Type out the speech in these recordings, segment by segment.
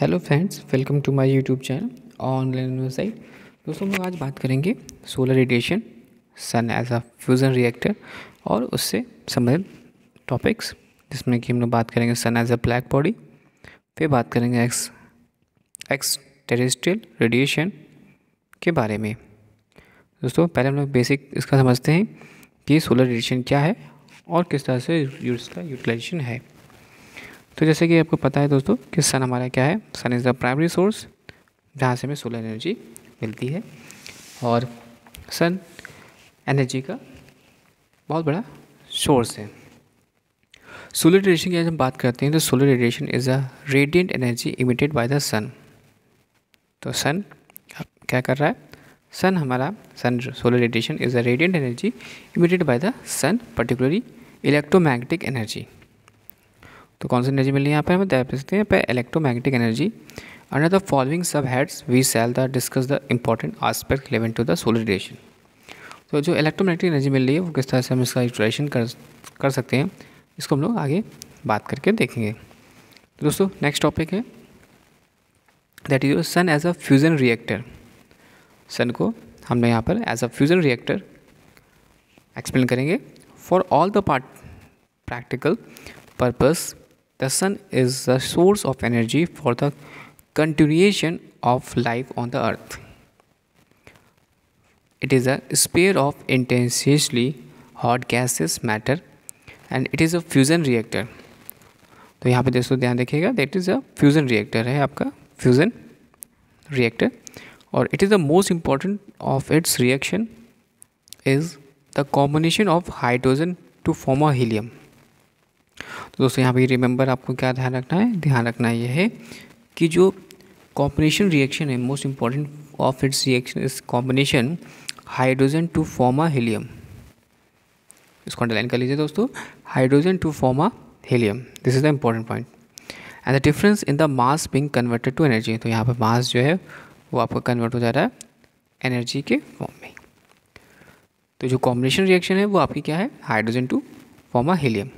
Hello friends welcome to my YouTube channel online website दोस्तों हम लोग आज बात करेंगे solar radiation sun as a fusion reactor और उससे संबंधित टॉपिक्स जिसमें कि हम लोग बात करेंगे sun as a black body फिर बात करेंगे एक्स एक्स टेरेस्ट्रियल रेडिएशन के बारे में दोस्तों पहले हम लोग बेसिक इसका समझते हैं कि सोलर रेडिएशन क्या है और किस तरह से इसका यूटिलाइजेशन है तो जैसे कि आपको पता है दोस्तों कि सन हमारा क्या है sun is the primary source जहाँ से हमें सोलर एनर्जी मिलती है और सन एनर्जी का बहुत बड़ा सोर्स है सोलर रेडिएशन की आज हम बात करते हैं तो solar radiation is a radiant energy emitted by the sun तो सन क्या कर रहा है सन हमारा sun solar radiation is a radiant energy emitted by the sun particularly electromagnetic energy तो कौन सी एनर्जी मिली यहाँ पर हमें तो दे सकते हैं पे electromagnetic energy under the following sub heads we shall the discuss the important aspect relevant to the solar radiation तो जो इलेक्ट्रोमैग्नेटिक एनर्जी मिल रही है वो किस तरह से हम इसका एक्सप्लेशन कर कर सकते हैं इसको हम लोग आगे बात करके देखेंगे तो दोस्तों नेक्स्ट टॉपिक है that is sun as a fusion reactor sun को हमने यहाँ पर as a fusion reactor explain करेंगे for all the part practical purpose The sun is the source of energy for the continuation of life on the earth. It is a sphere of intensely hot gases matter and it is a fusion reactor. तो यहाँ पे दोस्तों ध्यान रखिएगा that is a fusion reactor है आपका fusion reactor और it is the most important of its reaction is the combination of hydrogen to form a helium तो दोस्तों यहाँ पे रिमेंबर आपको क्या ध्यान रखना है ध्यान रखना यह है कि जो कॉम्बिनेशन रिएक्शन है most important of its reaction is combination hydrogen to form a helium इसको अंडरलाइन कर लीजिए दोस्तों hydrogen to form a helium this is the important point and the difference in the mass being converted to energy तो यहाँ पर मास जो है वो आपका कन्वर्ट हो जा रहा है एनर्जी के फॉर्म में तो जो कॉम्बिनेशन रिएक्शन है वो आपकी क्या है hydrogen to form a helium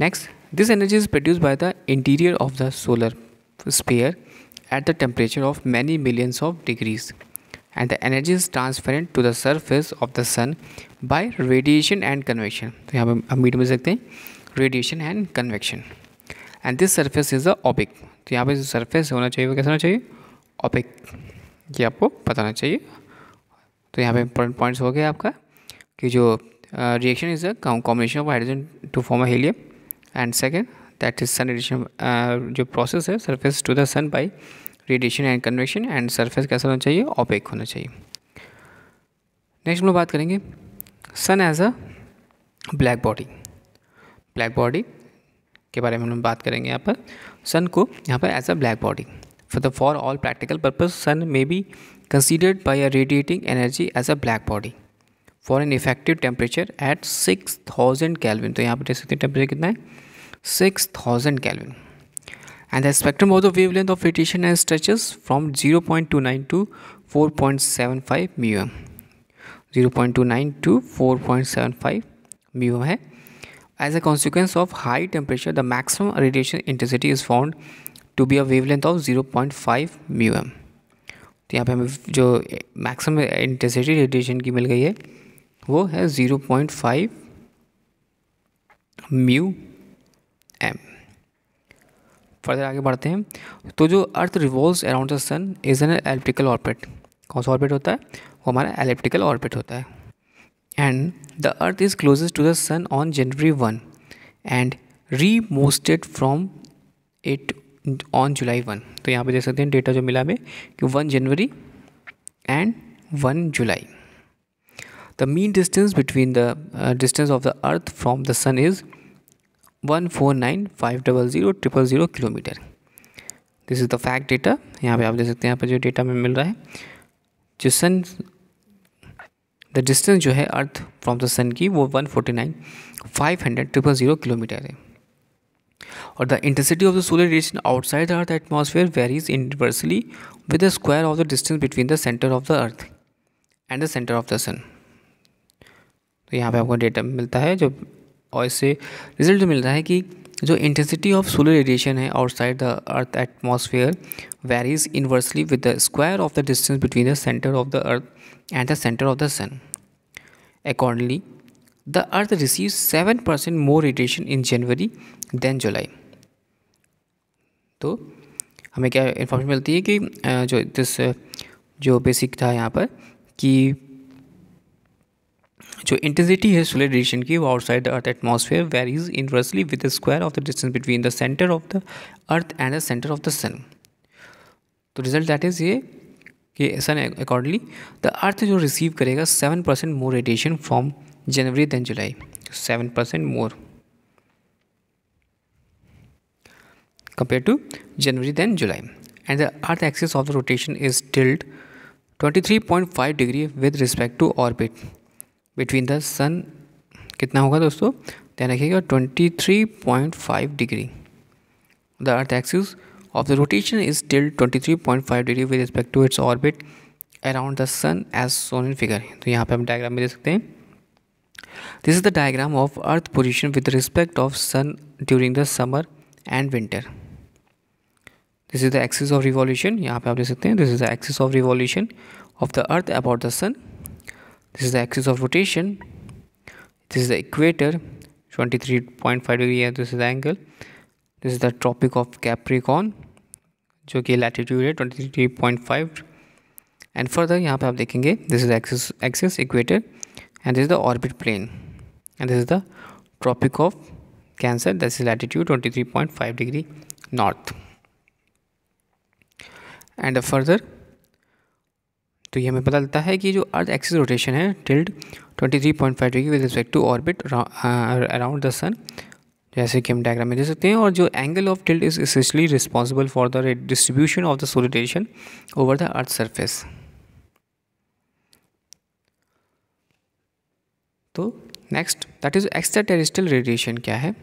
next this energy is produce by the interior of the solar sphere at the temperature of many millions of degrees and the energy is transferred to the surface of the sun by radiation and convection तो यहाँ पर हम medium में सकते हैं radiation and convection and this surface is a opaque तो यहाँ पर सर्फेस होना चाहिए वो कैसा होना चाहिए ऑपिक ये आपको पता होना चाहिए तो यहाँ पर इंपॉर्टेंट पॉइंट्स हो गया आपका कि जो reaction is a combination of hydrogen to form a helium and second that is sun radiation जो प्रोसेस है surface to the sun by radiation and convection and surface कैसा होना चाहिए opaque होना चाहिए नेक्स्ट हम लोग बात करेंगे sun as a black body black body के बारे में हम बात करेंगे यहाँ पर सन को यहाँ पर as a black body for the for all practical purpose sun may be considered by a radiating energy as a black body for an effective temperature at six thousand kelvin तो यहाँ पर देख सकते हैं टेम्परेचर कितना है six thousand kelvin and the spectrum of the wavelength of radiation and stretches from zero point two nine to four point seven five mu m zero point two nine to four point seven five mu m है as a consequence of high temperature the maximum radiation intensity is found to be a wavelength of zero point five mu m तो यहाँ पर हमें जो maximum intensity radiation की मिल गई है वो है zero point five mu m further आगे बढ़ते हैं तो जो earth revolve around the sun is an elliptical orbit कौन सा ऑर्बिट होता है वो हमारा एलिप्टिकल ऑर्बिट होता है and the earth is closest to the sun on January one and remotest from at on July one तो यहाँ पे देख सकते हैं डेटा जो मिला हमें कि one January and one July The mean distance between the uh, distance of the Earth from the Sun is 149,500,000 kilometre this is the fact data यहाँ पे आप देख सकते हैं यहाँ पे जो डेटा में मिल रहा है जो सन द डिस्टेंस जो है अर्थ फ्रॉम द सन की वो one forty nine five hundred triple zero kilometre है और the intensity of the solar radiation outside the earth atmosphere varies inversely with the square of the distance between the centre of the earth and the centre of the sun तो यहाँ पे आपको data मिलता है जो और इससे result मिलता है कि जो इंटेंसिटी ऑफ सोलर रेडिएशन है outside the earth atmosphere varies inversely with the square of the distance between the centre of the earth and the centre of the sun accordingly the earth receive seven percent more radiation in January than July तो हमें क्या information मिलती है कि जो this जो basic था यहाँ पर कि जो इंटेंसिटी है सोलर रेडिएशन की वो outside the earth atmosphere varies inversely with the square of the distance between the centre of the earth and the centre of the sun तो रिजल्ट दैट इज़ ये कि सन अकॉर्डिंगली द अर्थ जो receive करेगा seven percent more radiation from January than July seven percent more compare to than July and the earth axis of the rotation is tilted twenty three point five degree with respect to orbit between the sun कितना होगा दोस्तों ध्यान रखिएगा twenty three point five degree the earth axis of the rotation is still twenty three point five degree with respect to its orbit around the sun as shown in figure तो यहाँ पे हम diagram में दे सकते हैं this is the diagram of earth position with respect of sun during the summer and winter this is the axis of revolution यहाँ पे आप देख सकते हैं this is the axis of revolution of the earth about the sun this is the axis of rotation this is the equator 23.5 degree and this is the angle this is the tropic of capricorn which is latitude 23.5 and further here you can see this is the axis, axis equator and this is the orbit plane and this is the tropic of cancer This is latitude 23.5 degree north and further तो ये हमें पता चलता है कि जो earth axis rotation है tilted 23.5 degree with respect to orbit around the sun जैसे कि हम डायग्राम में दे सकते हैं और जो angle of tilt is essentially responsible for the distribution of the insolation over the earth surface तो next that is extraterrestrial radiation क्या है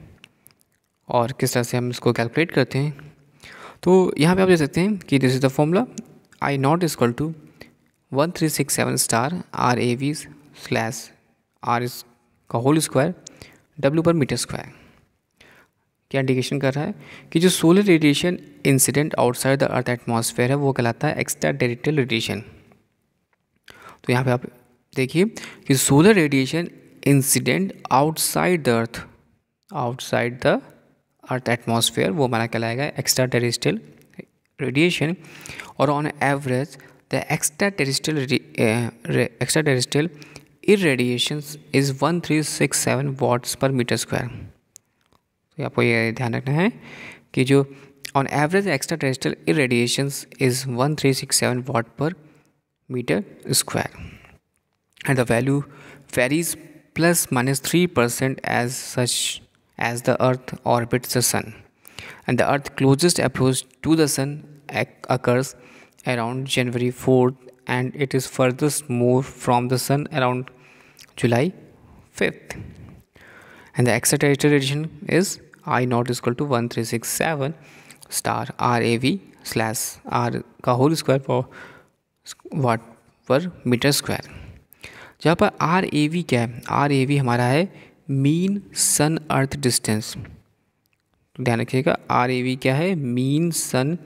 और किस तरह से हम इसको कैलकुलेट करते हैं तो यहाँ पे आप देख सकते हैं कि this is the formula I naught is equal to one three six seven star R A V slash R का whole square W per metre square क्या इंडिकेशन कर रहा है कि जो solar radiation incident outside the earth atmosphere है वो कहलाता है एक्स्ट्रा टेरिटल रेडिएशन तो यहाँ पे आप देखिए कि solar radiation incident outside the earth outside the earth atmosphere वो हमारा कहलाएगा एक्स्ट्रा टेरिस्टल रेडिएशन और on average The extraterrestrial, uh, is one irradiation is 1367 watts per meter square. तो आपको ये ध्यान रखना है कि जो on average extraterrestrial irradiation is one three six seven watt per metre square and the value varies plus minus three percent as such as the earth orbits the sun and the earth closest approach to the sun occurs around January 4th and it is furthest more from the sun around July 5th. And the accelerated region is I naught is equal to 1367 star RAV slash R ka whole square for what per meter square. जहाँ पर are A V क्या है are A we हमारा है mean sun earth distance ध्यान रखिएगा are A V क्या है mean sun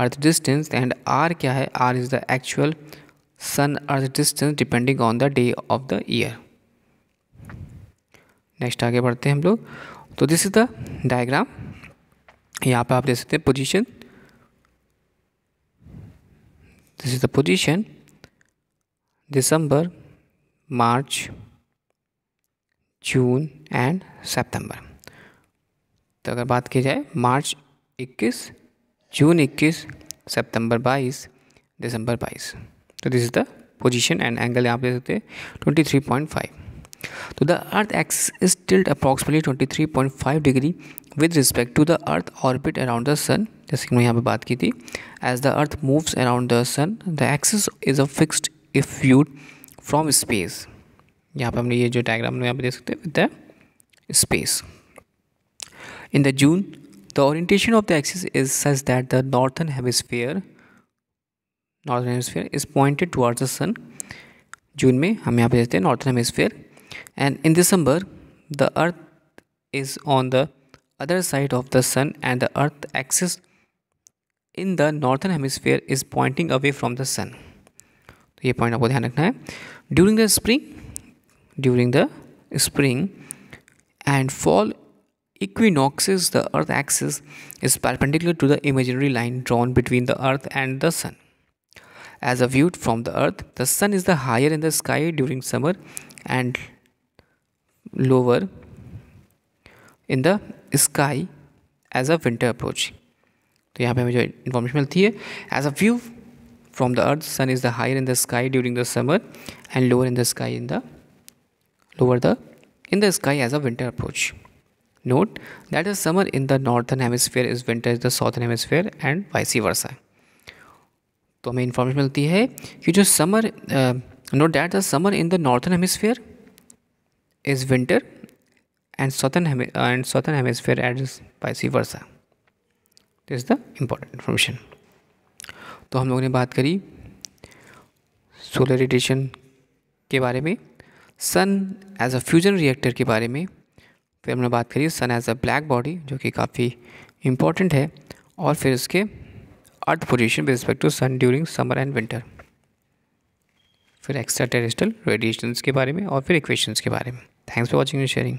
earth distance and R क्या है R is the actual sun earth distance depending on the day of the year next आगे बढ़ते हैं हम लोग तो दिस इज़ द डायग्राम यहाँ पे आप देख सकते हैं position this is the position December March June and September तो अगर बात की जाए मार्च 21 जून 21 सितंबर 22 दिसंबर 22 तो this is the position and angle आप दे सकते हैं 23.5 तो the earth axis is tilted approximately 23.5 degree with respect to the earth orbit around the sun जैसे कि मैं यहाँ पे बात की थी as the earth moves around the sun the axis is a fixed if viewed from space यहाँ पे हमने ये जो डायग्राम यहाँ पे देख सकते हैं with the space in the June The orientation of the axis is such that the northern hemisphere northern hemisphere is pointed towards the sun. जून में हम यहाँ पे देखते हैं northern hemisphere and in December the earth is on the other side of the sun and the earth axis in the northern hemisphere is pointing away from the sun तो ये point आपको ध्यान रखना है during the spring during the spring and fall equinoxes, the Earth axis is perpendicular to the imaginary line drawn between the Earth and the Sun. As a viewed from the Earth, the Sun is the higher in the sky during summer and lower in the sky as a winter approach. तो यहाँ पे हमें जो information मिलती है as a view from the earth sun is the higher in the sky during the summer and lower in the sky in the lower the in the sky as a winter approach that is the summer in the northern hemisphere is winter is the southern hemisphere and vice versa तो हमें information मिलती है कि जो summer note that the summer in the northern hemisphere is winter and southern and southern hemisphere at vice versa this the important information तो हम लोगों ने बात करी सोलर रेडिएशन के बारे में sun as a fusion reactor के बारे में फिर हमने बात करी sun as a black body जो कि काफ़ी इम्पोर्टेंट है और फिर उसके earth position with respect to sun during summer and winter फिर एक्स्ट्रा टेरिस्टल रेडिएशन के बारे में और फिर इक्वेशंस के बारे में thanks for watching and sharing